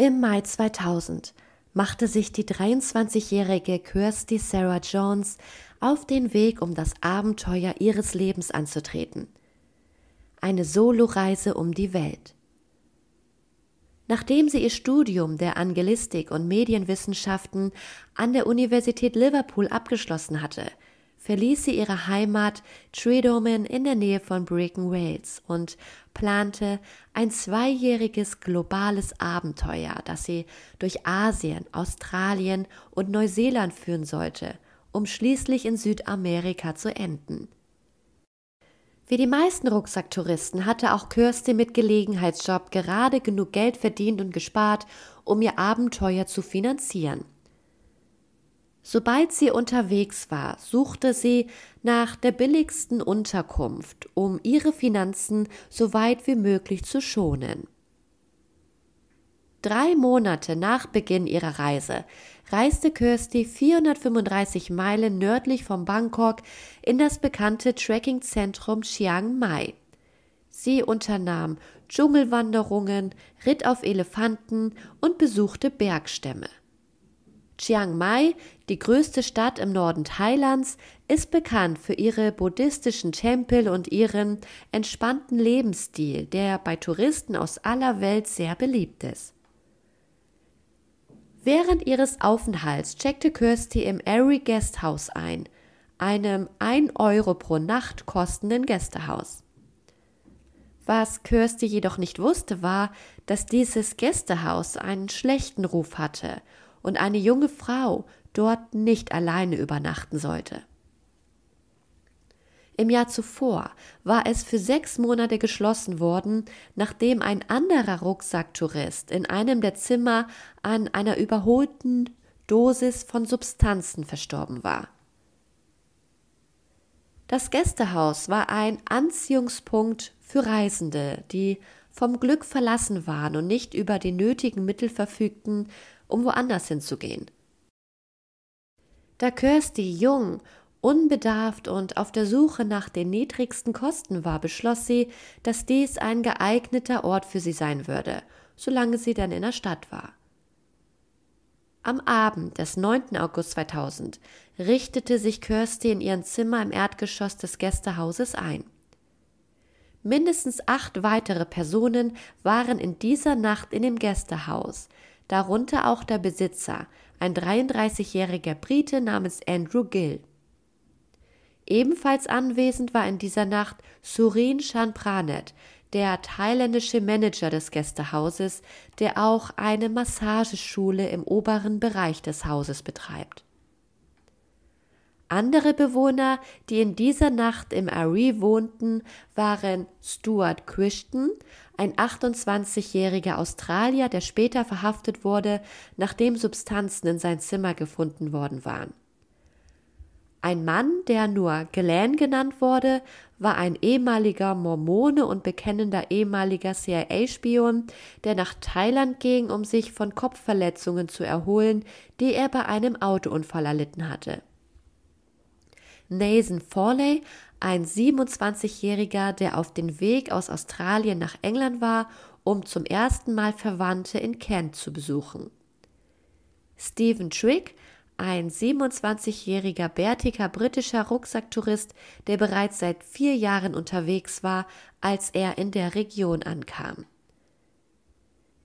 Im Mai 2000 machte sich die 23-jährige Kirsty Sarah Jones auf den Weg, um das Abenteuer ihres Lebens anzutreten. Eine Soloreise um die Welt. Nachdem sie ihr Studium der Angelistik und Medienwissenschaften an der Universität Liverpool abgeschlossen hatte, verließ sie ihre Heimat Tredoman in der Nähe von Brecon Wales und plante ein zweijähriges globales Abenteuer, das sie durch Asien, Australien und Neuseeland führen sollte, um schließlich in Südamerika zu enden. Wie die meisten Rucksacktouristen hatte auch Kirsty mit Gelegenheitsjob gerade genug Geld verdient und gespart, um ihr Abenteuer zu finanzieren. Sobald sie unterwegs war, suchte sie nach der billigsten Unterkunft, um ihre Finanzen so weit wie möglich zu schonen. Drei Monate nach Beginn ihrer Reise reiste Kirsty 435 Meilen nördlich von Bangkok in das bekannte Trekkingzentrum Chiang Mai. Sie unternahm Dschungelwanderungen, ritt auf Elefanten und besuchte Bergstämme. Chiang Mai die größte Stadt im Norden Thailands, ist bekannt für ihre buddhistischen Tempel und ihren entspannten Lebensstil, der bei Touristen aus aller Welt sehr beliebt ist. Während ihres Aufenthalts checkte Kirsty im Airy Guesthouse ein, einem 1 Euro pro Nacht kostenden Gästehaus. Was Kirsty jedoch nicht wusste, war, dass dieses Gästehaus einen schlechten Ruf hatte und eine junge Frau, dort nicht alleine übernachten sollte. Im Jahr zuvor war es für sechs Monate geschlossen worden, nachdem ein anderer Rucksacktourist in einem der Zimmer an einer überholten Dosis von Substanzen verstorben war. Das Gästehaus war ein Anziehungspunkt für Reisende, die vom Glück verlassen waren und nicht über die nötigen Mittel verfügten, um woanders hinzugehen da Kirsty jung, unbedarft und auf der Suche nach den niedrigsten Kosten war, beschloss sie, dass dies ein geeigneter Ort für sie sein würde, solange sie dann in der Stadt war. Am Abend des 9. August 2000 richtete sich Kirsty in ihrem Zimmer im Erdgeschoss des Gästehauses ein. Mindestens acht weitere Personen waren in dieser Nacht in dem Gästehaus, darunter auch der Besitzer, ein 33-jähriger Brite namens Andrew Gill. Ebenfalls anwesend war in dieser Nacht Surin Chanpranet, der thailändische Manager des Gästehauses, der auch eine Massageschule im oberen Bereich des Hauses betreibt. Andere Bewohner, die in dieser Nacht im Aree wohnten, waren Stuart Christian, ein 28-jähriger Australier, der später verhaftet wurde, nachdem Substanzen in sein Zimmer gefunden worden waren. Ein Mann, der nur Glenn genannt wurde, war ein ehemaliger Mormone und bekennender ehemaliger CIA-Spion, der nach Thailand ging, um sich von Kopfverletzungen zu erholen, die er bei einem Autounfall erlitten hatte. Nathan Forley ein 27-Jähriger, der auf dem Weg aus Australien nach England war, um zum ersten Mal Verwandte in Kent zu besuchen. Stephen Trick, ein 27-jähriger bärtiger britischer Rucksacktourist, der bereits seit vier Jahren unterwegs war, als er in der Region ankam.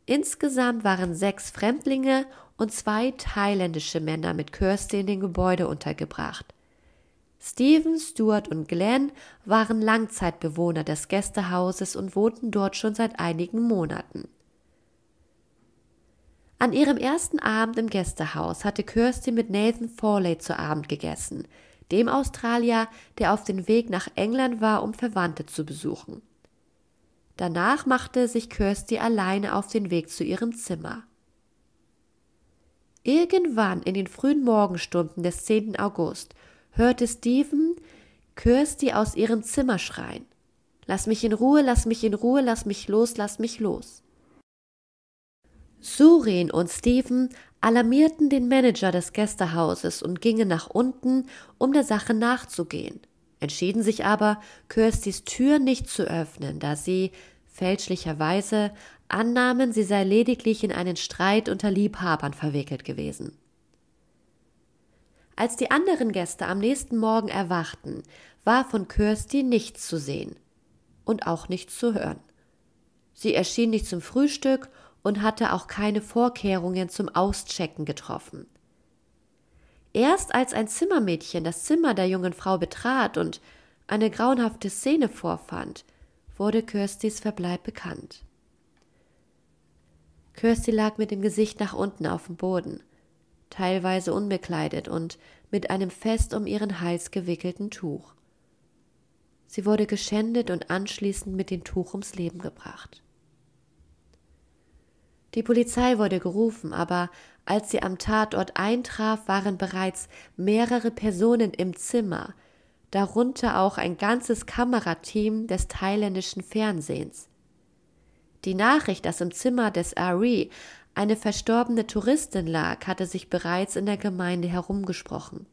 Insgesamt waren sechs Fremdlinge und zwei thailändische Männer mit Kirsty in dem Gebäude untergebracht. Stephen, Stuart und Glenn waren Langzeitbewohner des Gästehauses und wohnten dort schon seit einigen Monaten. An ihrem ersten Abend im Gästehaus hatte Kirsty mit Nathan Fawley zu Abend gegessen, dem Australier, der auf dem Weg nach England war, um Verwandte zu besuchen. Danach machte sich Kirsty alleine auf den Weg zu ihrem Zimmer. Irgendwann in den frühen Morgenstunden des 10. August hörte Stephen Kirsty aus ihrem Zimmer schreien. Lass mich in Ruhe, lass mich in Ruhe, lass mich los, lass mich los. Surin und Stephen alarmierten den Manager des Gästehauses und gingen nach unten, um der Sache nachzugehen, entschieden sich aber, Kirstys Tür nicht zu öffnen, da sie, fälschlicherweise, annahmen, sie sei lediglich in einen Streit unter Liebhabern verwickelt gewesen. Als die anderen Gäste am nächsten Morgen erwachten, war von Kirsty nichts zu sehen und auch nichts zu hören. Sie erschien nicht zum Frühstück und hatte auch keine Vorkehrungen zum Auschecken getroffen. Erst als ein Zimmermädchen das Zimmer der jungen Frau betrat und eine grauenhafte Szene vorfand, wurde Kirstys Verbleib bekannt. Kirsty lag mit dem Gesicht nach unten auf dem Boden teilweise unbekleidet und mit einem fest um ihren Hals gewickelten Tuch. Sie wurde geschändet und anschließend mit dem Tuch ums Leben gebracht. Die Polizei wurde gerufen, aber als sie am Tatort eintraf, waren bereits mehrere Personen im Zimmer, darunter auch ein ganzes Kamerateam des thailändischen Fernsehens. Die Nachricht, dass im Zimmer des RE eine verstorbene Touristin lag, hatte sich bereits in der Gemeinde herumgesprochen.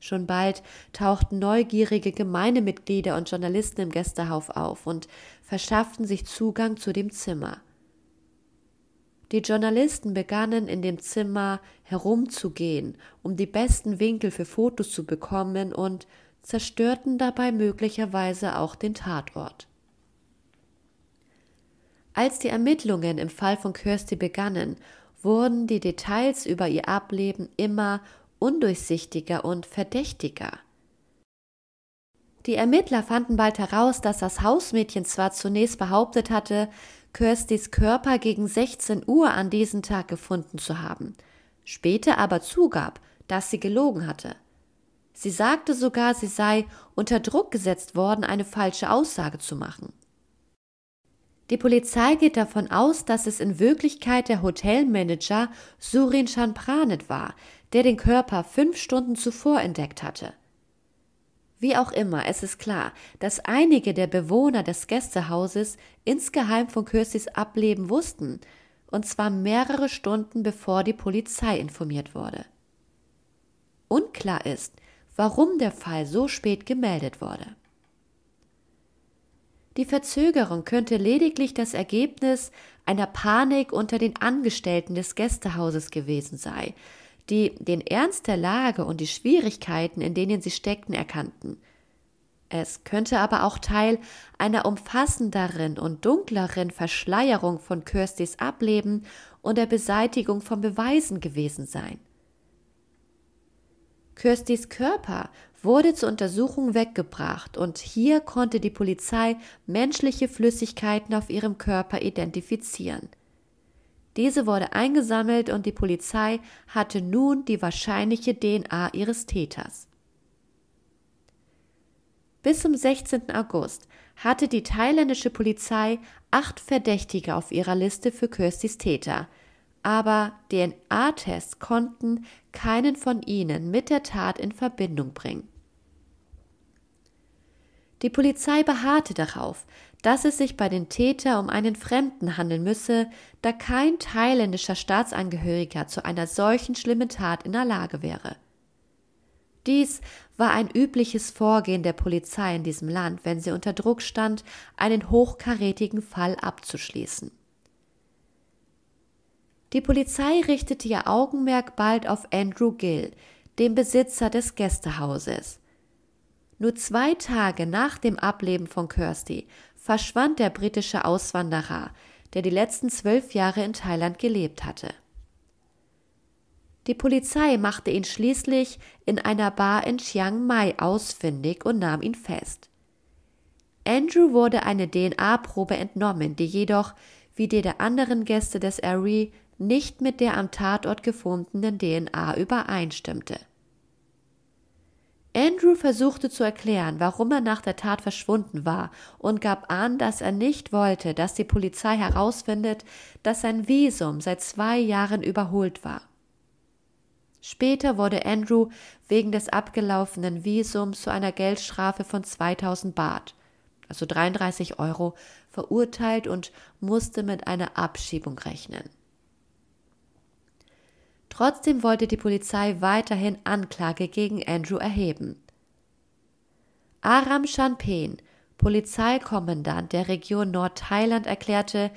Schon bald tauchten neugierige Gemeindemitglieder und Journalisten im Gästehauf auf und verschafften sich Zugang zu dem Zimmer. Die Journalisten begannen in dem Zimmer herumzugehen, um die besten Winkel für Fotos zu bekommen und zerstörten dabei möglicherweise auch den Tatort. Als die Ermittlungen im Fall von Kirsty begannen, wurden die Details über ihr Ableben immer undurchsichtiger und verdächtiger. Die Ermittler fanden bald heraus, dass das Hausmädchen zwar zunächst behauptet hatte, Kirstys Körper gegen 16 Uhr an diesem Tag gefunden zu haben, später aber zugab, dass sie gelogen hatte. Sie sagte sogar, sie sei unter Druck gesetzt worden, eine falsche Aussage zu machen. Die Polizei geht davon aus, dass es in Wirklichkeit der Hotelmanager Surin Chanpranit war, der den Körper fünf Stunden zuvor entdeckt hatte. Wie auch immer, es ist klar, dass einige der Bewohner des Gästehauses insgeheim von Kirstys Ableben wussten, und zwar mehrere Stunden bevor die Polizei informiert wurde. Unklar ist, warum der Fall so spät gemeldet wurde. Die Verzögerung könnte lediglich das Ergebnis einer Panik unter den Angestellten des Gästehauses gewesen sein, die den Ernst der Lage und die Schwierigkeiten, in denen sie steckten, erkannten. Es könnte aber auch Teil einer umfassenderen und dunkleren Verschleierung von Kirstys Ableben und der Beseitigung von Beweisen gewesen sein. Kirstys Körper wurde zur Untersuchung weggebracht und hier konnte die Polizei menschliche Flüssigkeiten auf ihrem Körper identifizieren. Diese wurde eingesammelt und die Polizei hatte nun die wahrscheinliche DNA ihres Täters. Bis zum 16. August hatte die thailändische Polizei acht Verdächtige auf ihrer Liste für Kirstys Täter, aber DNA-Tests konnten keinen von ihnen mit der Tat in Verbindung bringen. Die Polizei beharrte darauf, dass es sich bei den Täter um einen Fremden handeln müsse, da kein thailändischer Staatsangehöriger zu einer solchen schlimmen Tat in der Lage wäre. Dies war ein übliches Vorgehen der Polizei in diesem Land, wenn sie unter Druck stand, einen hochkarätigen Fall abzuschließen. Die Polizei richtete ihr Augenmerk bald auf Andrew Gill, dem Besitzer des Gästehauses. Nur zwei Tage nach dem Ableben von Kirsty verschwand der britische Auswanderer, der die letzten zwölf Jahre in Thailand gelebt hatte. Die Polizei machte ihn schließlich in einer Bar in Chiang Mai ausfindig und nahm ihn fest. Andrew wurde eine DNA-Probe entnommen, die jedoch, wie die der anderen Gäste des Airy, e, nicht mit der am Tatort gefundenen DNA übereinstimmte. Andrew versuchte zu erklären, warum er nach der Tat verschwunden war und gab an, dass er nicht wollte, dass die Polizei herausfindet, dass sein Visum seit zwei Jahren überholt war. Später wurde Andrew wegen des abgelaufenen Visums zu einer Geldstrafe von 2000 Baht, also 33 Euro, verurteilt und musste mit einer Abschiebung rechnen. Trotzdem wollte die Polizei weiterhin Anklage gegen Andrew erheben. Aram Shanpen, Polizeikommandant der Region Nordthailand, erklärte,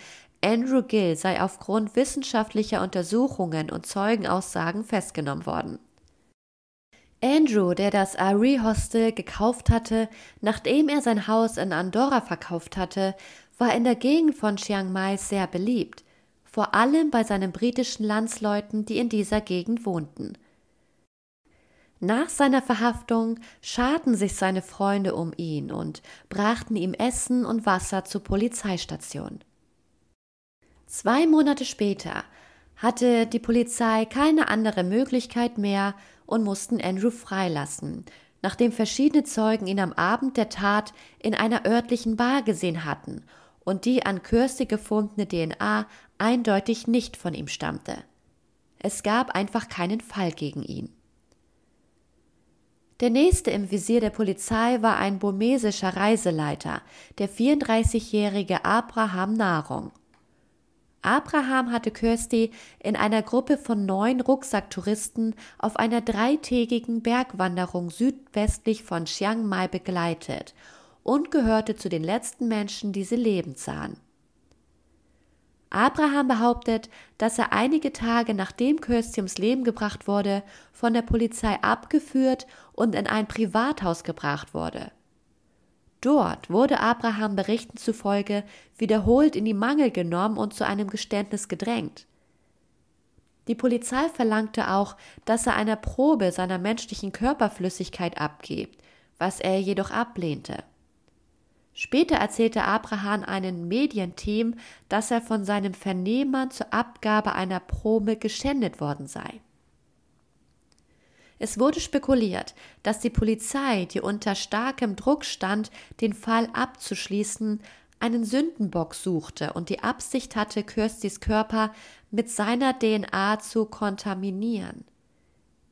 Andrew Gill sei aufgrund wissenschaftlicher Untersuchungen und Zeugenaussagen festgenommen worden. Andrew, der das Ari Hostel gekauft hatte, nachdem er sein Haus in Andorra verkauft hatte, war in der Gegend von Chiang Mai sehr beliebt vor allem bei seinen britischen Landsleuten, die in dieser Gegend wohnten. Nach seiner Verhaftung scharten sich seine Freunde um ihn und brachten ihm Essen und Wasser zur Polizeistation. Zwei Monate später hatte die Polizei keine andere Möglichkeit mehr und mussten Andrew freilassen, nachdem verschiedene Zeugen ihn am Abend der Tat in einer örtlichen Bar gesehen hatten und die an Kirsty gefundene DNA eindeutig nicht von ihm stammte. Es gab einfach keinen Fall gegen ihn. Der nächste im Visier der Polizei war ein burmesischer Reiseleiter, der 34-jährige Abraham Nahrung. Abraham hatte Kirsty in einer Gruppe von neun Rucksacktouristen auf einer dreitägigen Bergwanderung südwestlich von Chiang Mai begleitet und gehörte zu den letzten Menschen, die sie leben sahen. Abraham behauptet, dass er einige Tage nachdem Kirsty ums Leben gebracht wurde, von der Polizei abgeführt und in ein Privathaus gebracht wurde. Dort wurde Abraham Berichten zufolge wiederholt in die Mangel genommen und zu einem Geständnis gedrängt. Die Polizei verlangte auch, dass er einer Probe seiner menschlichen Körperflüssigkeit abgibt, was er jedoch ablehnte. Später erzählte Abraham einem Medienteam, dass er von seinem Vernehmern zur Abgabe einer Prome geschändet worden sei. Es wurde spekuliert, dass die Polizei, die unter starkem Druck stand, den Fall abzuschließen, einen Sündenbock suchte und die Absicht hatte, Kirstys Körper mit seiner DNA zu kontaminieren.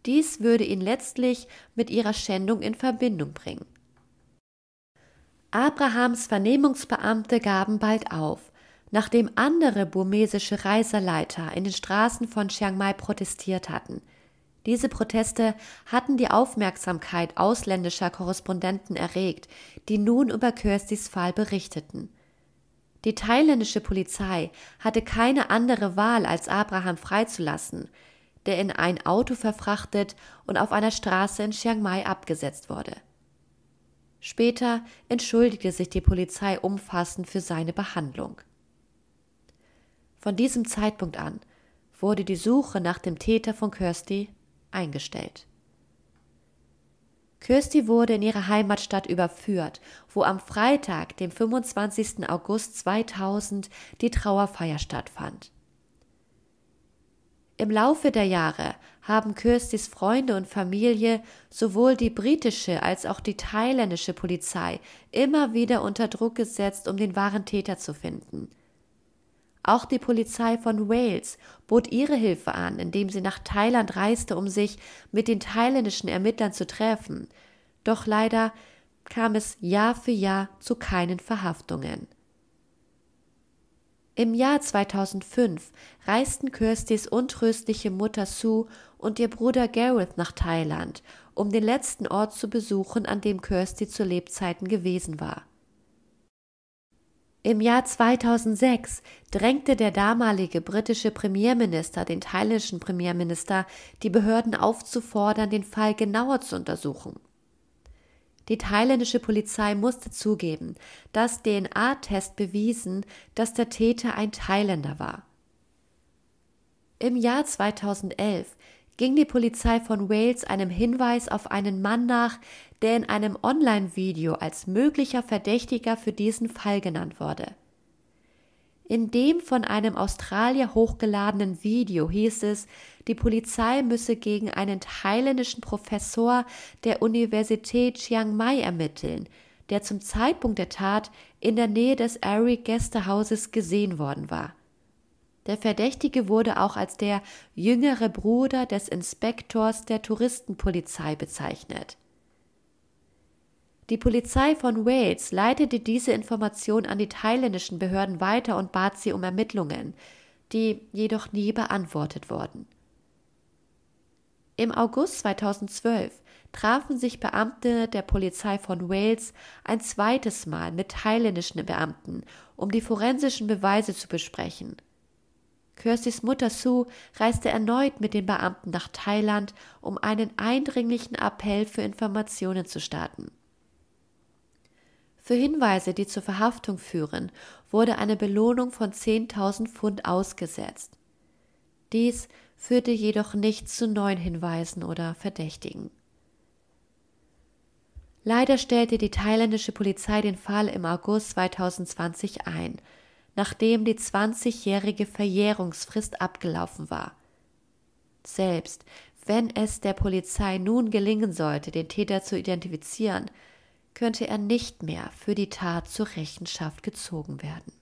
Dies würde ihn letztlich mit ihrer Schändung in Verbindung bringen. Abrahams Vernehmungsbeamte gaben bald auf. Nachdem andere burmesische Reiseleiter in den Straßen von Chiang Mai protestiert hatten. Diese Proteste hatten die Aufmerksamkeit ausländischer Korrespondenten erregt, die nun über Kirstys Fall berichteten. Die thailändische Polizei hatte keine andere Wahl, als Abraham freizulassen, der in ein Auto verfrachtet und auf einer Straße in Chiang Mai abgesetzt wurde. Später entschuldigte sich die Polizei umfassend für seine Behandlung. Von diesem Zeitpunkt an wurde die Suche nach dem Täter von Kirsty eingestellt. Kirsty wurde in ihre Heimatstadt überführt, wo am Freitag, dem 25. August 2000, die Trauerfeier stattfand. Im Laufe der Jahre haben Kirstys Freunde und Familie sowohl die britische als auch die thailändische Polizei immer wieder unter Druck gesetzt, um den wahren Täter zu finden. Auch die Polizei von Wales bot ihre Hilfe an, indem sie nach Thailand reiste, um sich mit den thailändischen Ermittlern zu treffen. Doch leider kam es Jahr für Jahr zu keinen Verhaftungen. Im Jahr 2005 reisten Kirstys untröstliche Mutter Sue und ihr Bruder Gareth nach Thailand, um den letzten Ort zu besuchen, an dem Kirsty zu Lebzeiten gewesen war. Im Jahr 2006 drängte der damalige britische Premierminister den thailändischen Premierminister, die Behörden aufzufordern, den Fall genauer zu untersuchen. Die thailändische Polizei musste zugeben, dass dna tests bewiesen, dass der Täter ein Thailänder war. Im Jahr 2011 ging die Polizei von Wales einem Hinweis auf einen Mann nach, der in einem Online-Video als möglicher Verdächtiger für diesen Fall genannt wurde. In dem von einem Australier hochgeladenen Video hieß es, die Polizei müsse gegen einen thailändischen Professor der Universität Chiang Mai ermitteln, der zum Zeitpunkt der Tat in der Nähe des Airy Gästehauses gesehen worden war. Der Verdächtige wurde auch als der jüngere Bruder des Inspektors der Touristenpolizei bezeichnet. Die Polizei von Wales leitete diese Information an die thailändischen Behörden weiter und bat sie um Ermittlungen, die jedoch nie beantwortet wurden. Im August 2012 trafen sich Beamte der Polizei von Wales ein zweites Mal mit thailändischen Beamten, um die forensischen Beweise zu besprechen. Kirstys Mutter Sue reiste erneut mit den Beamten nach Thailand, um einen eindringlichen Appell für Informationen zu starten. Für Hinweise, die zur Verhaftung führen, wurde eine Belohnung von 10.000 Pfund ausgesetzt. Dies führte jedoch nicht zu neuen Hinweisen oder Verdächtigen. Leider stellte die thailändische Polizei den Fall im August 2020 ein, nachdem die 20-jährige Verjährungsfrist abgelaufen war. Selbst wenn es der Polizei nun gelingen sollte, den Täter zu identifizieren, könnte er nicht mehr für die Tat zur Rechenschaft gezogen werden.